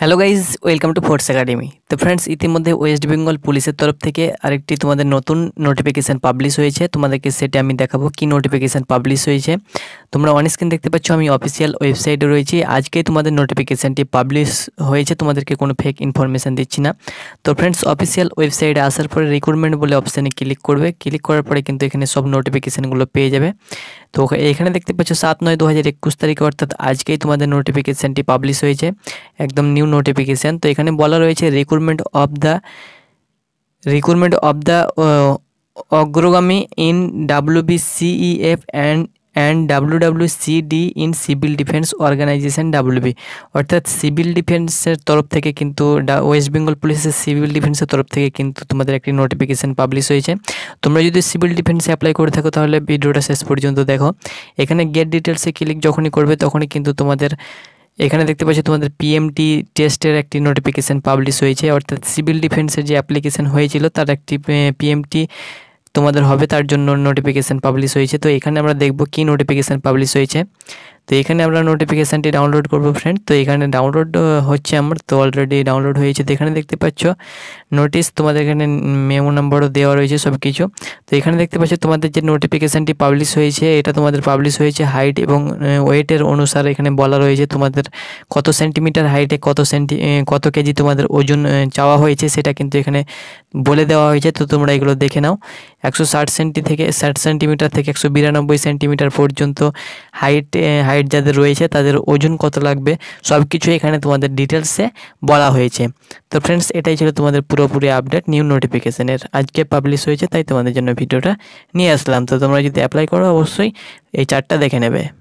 hello guys welcome to Force Academy তো friends ইতিমধ্যে ওয়েস্ট বেঙ্গল পুলিশের তরফ থেকে আরেকটি তোমাদের নতুন নোটিফিকেশান পাবলিশ হয়েছে তোমাদেরকে সেটা আমি দেখাবো কি নোটিফিকেশান পাবলিশ হয়েছে তোমরা অন স্ক্রিন দেখতে পাচ্ছ আমি অফিসিয়াল ওয়েবসাইটে রয়েছি আজকে তোমাদের নোটিফিকেশানটি পাবলিশ হয়েছে তোমাদেরকে কোনো ফেক ইনফরমেশান দিচ্ছি না তো ফ্রেন্ডস অফিসিয়াল ওয়েবসাইটে আসার পরে রিক্রুটমেন্ট বলে অপশানে ক্লিক করবে ক্লিক করার পরে কিন্তু এখানে সব নোটিফিকেশানগুলো পেয়ে যাবে তো এখানে দেখতে পাচ্ছ সাত নয় দু হাজার একুশ তারিখে অর্থাৎ আজকেই তোমাদের নোটিফিকেশানটি পাবলিশ হয়েছে একদম নিউ নোটিফিকেশান তো এখানে বলা রয়েছে recruit recruitment of the recruitment of the অগ্রগামী in W B CEF and and W W D in civil defence organisation B অর্থাৎ সিভিল ডিফেন্সের তরফ থেকে কিন্তু ওয়েস্ট বেঙ্গল পুলিশের সিভিল ডিফেন্সের তরফ থেকে কিন্তু তোমাদের একটি নোটিফিকেশান পাবলিশ হয়েছে তোমরা যদি সিভিল ডিফেন্সে অ্যাপ্লাই করে থাকো তাহলে ভিডিওটা শেষ পর্যন্ত দেখো এখানে গেট ডিটেলসে ক্লিক যখনই করবে তখনই কিন্তু তোমাদের এখানে দেখতে পাচ্ছি তোমাদের পিএমটি টেস্টের একটি নোটিফিকেশান পাবলিশ হয়েছে অর্থাৎ সিভিল ডিফেন্সের যে অ্যাপ্লিকেশান হয়েছিল তার একটি পিএমটি তোমাদের হবে তার জন্য নোটিফিকেশান পাবলিশ হয়েছে তো এখানে আমরা দেখব কি নোটিফিকেশান পাবলিশ হয়েছে তো এখানে আমরা নোটিফিকেশানটি ডাউনলোড করবো ফ্রেন্ড তো এখানে ডাউনলোড হচ্ছে আমার তো অলরেডি ডাউনলোড হয়েছে তো এখানে দেখতে পাচ্ছ নোটিশ তোমাদের এখানে মেমো নাম্বারও দেওয়া রয়েছে সব কিছু তো এখানে দেখতে পাচ্ছ তোমাদের যে নোটিফিকেশানটি পাবলিশ হয়েছে এটা তোমাদের পাবলিশ হয়েছে হাইট এবং ওয়েটের অনুসারে এখানে বলা রয়েছে তোমাদের কত সেন্টিমিটার হাইটে কত সেন্টি কত কেজি তোমাদের ওজন চাওয়া হয়েছে সেটা কিন্তু এখানে বলে দেওয়া হয়েছে তো তোমরা এগুলো দেখে নাও একশো ষাট সেন্টি থেকে ষাট সেন্টিমিটার থেকে একশো বিরানব্বই সেন্টিমিটার পর্যন্ত হাইট হাইট যাদের রয়েছে তাদের ওজন কত লাগবে সব কিছু এখানে তোমাদের ডিটেলসে বলা হয়েছে তো ফ্রেন্ডস এটাই ছিল তোমাদের পুরোপুরি আপডেট নিউ নোটিফিকেশানের আজকে পাবলিশ হয়েছে তাই তোমাদের জন্য ভিডিওটা নিয়ে আসলাম তো তোমরা যদি অ্যাপ্লাই করো অবশ্যই এই চারটা দেখে নেবে